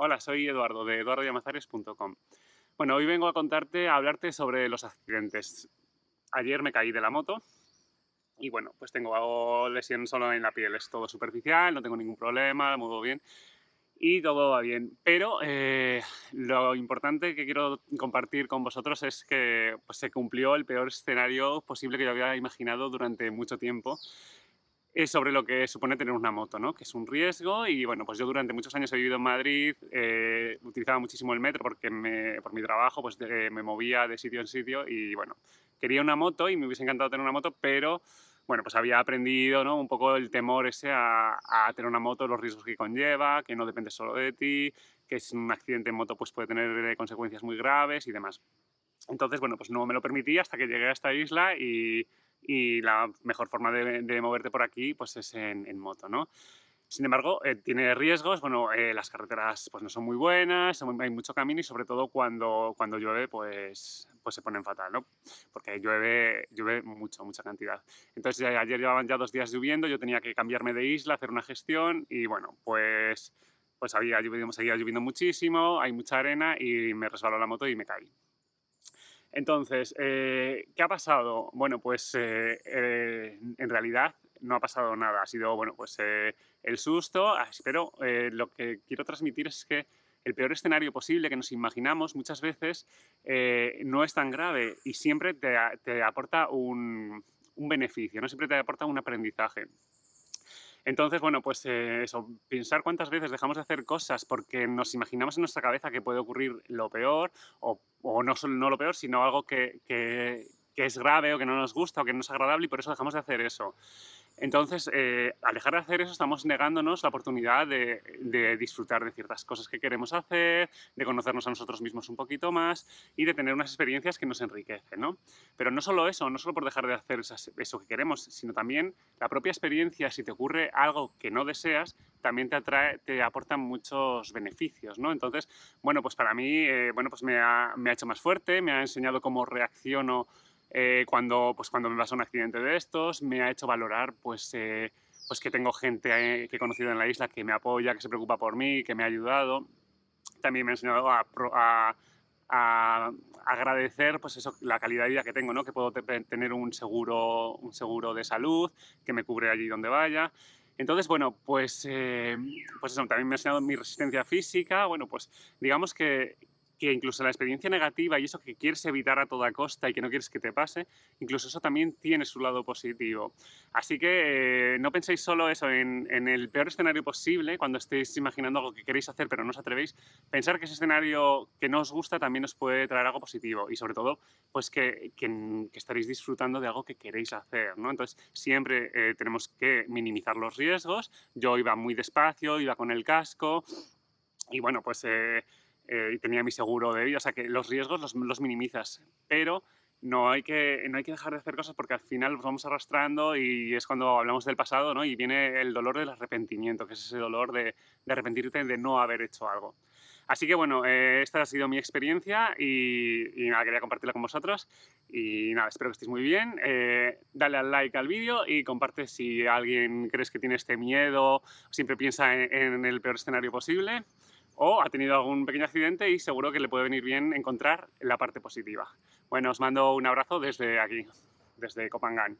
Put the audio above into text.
Hola, soy Eduardo de eduardoyamazares.com. Bueno, hoy vengo a contarte, a hablarte sobre los accidentes. Ayer me caí de la moto y bueno, pues tengo lesión solo en la piel, es todo superficial, no tengo ningún problema, me muevo bien y todo va bien. Pero eh, lo importante que quiero compartir con vosotros es que pues, se cumplió el peor escenario posible que yo había imaginado durante mucho tiempo es eh, sobre lo que supone tener una moto, ¿no? que es un riesgo. Y bueno, pues yo durante muchos años he vivido en Madrid, eh, utilizaba muchísimo el metro porque por mi trabajo pues, eh, me movía de sitio en sitio y bueno, quería una moto y me hubiese encantado tener una moto, pero bueno, pues había aprendido ¿no? un poco el temor ese a, tener una moto, los riesgos que conlleva, que no depende solo de ti, que es un accidente en moto pues puede tener consecuencias muy graves y demás. Entonces, bueno, pues no me lo permití hasta que llegué a esta isla y y la mejor forma de, moverte por aquí pues es en, moto, ¿no? Sin embargo, eh, tiene riesgos, bueno, eh, las carreteras pues no son muy buenas, hay mucho camino y sobre todo cuando, cuando llueve pues, pues se ponen fatal, ¿no? Porque llueve, llueve mucho, mucha cantidad. Entonces ayer llevaban ya dos días lloviendo, yo tenía que cambiarme de isla, hacer una gestión y bueno, pues, pues había seguía lloviendo muchísimo, hay mucha arena y me resbaló la moto y me caí. Entonces, eh, ¿qué ha pasado? Bueno, pues eh, eh, en realidad no ha pasado nada. Ha sido, bueno, pues el susto, ah, pero lo que quiero transmitir es que el peor escenario posible que nos imaginamos muchas veces no es tan grave y siempre te, aporta un beneficio, no siempre te aporta un aprendizaje. Entonces, bueno, pues eh, eso, pensar cuántas veces dejamos de hacer cosas porque nos imaginamos en nuestra cabeza que puede ocurrir lo peor, o, no, no lo peor, sino algo que es grave o que no nos gusta o que no es agradable y por eso dejamos de hacer eso. Entonces, eh, al dejar de hacer eso, estamos negándonos la oportunidad de, disfrutar de ciertas cosas que queremos hacer, de conocernos a nosotros mismos un poquito más y de tener unas experiencias que nos enriquecen, Pero no solo eso, no solo por dejar de hacer eso que queremos, sino también la propia experiencia, si te ocurre algo que no deseas, también te atrae, aportan muchos beneficios, ¿no? Entonces, bueno, pues para mí, eh, bueno, pues me ha hecho más fuerte, me ha enseñado cómo reacciono eh, cuando, pues, cuando me pasa un accidente de estos, me ha hecho valorar pues, eh, pues que tengo gente eh, que he conocido en la isla que me apoya, que se preocupa por mí, que me ha ayudado. También me ha enseñado a, a, a agradecer pues eso, la calidad de vida que tengo, ¿no? que puedo tener un seguro, un seguro de salud que me cubre allí donde vaya. Entonces, bueno, pues, pues eso, también me ha enseñado mi resistencia física, bueno, pues digamos que, que incluso la experiencia negativa y eso que quieres evitar a toda costa y que no quieres que te pase, incluso eso también tiene su lado positivo. Así que eh, no penséis solo eso, en, el peor escenario posible, cuando estéis imaginando algo que queréis hacer pero no os atrevéis, pensar que ese escenario que no os gusta también os puede traer algo positivo y sobre todo pues que, estaréis disfrutando de algo que queréis hacer. ¿no? Entonces siempre eh, tenemos que minimizar los riesgos. Yo iba muy despacio, iba con el casco y bueno, pues... Eh, eh, y tenía mi seguro de vida, o sea que los riesgos los, minimizas, pero no hay, que, no hay que dejar de hacer cosas porque al final nos vamos arrastrando y es cuando hablamos del pasado, ¿no? Y viene el dolor del arrepentimiento, que es ese dolor de, arrepentirte de no haber hecho algo. Así que bueno, eh, esta ha sido mi experiencia y, nada, quería compartirla con vosotros. Y nada, espero que estéis muy bien. Eh, dale al like al vídeo y comparte si alguien crees que tiene este miedo, siempre piensa en el peor escenario posible o ha tenido algún pequeño accidente y seguro que le puede venir bien encontrar la parte positiva. Bueno, os mando un abrazo desde aquí, desde Copangán.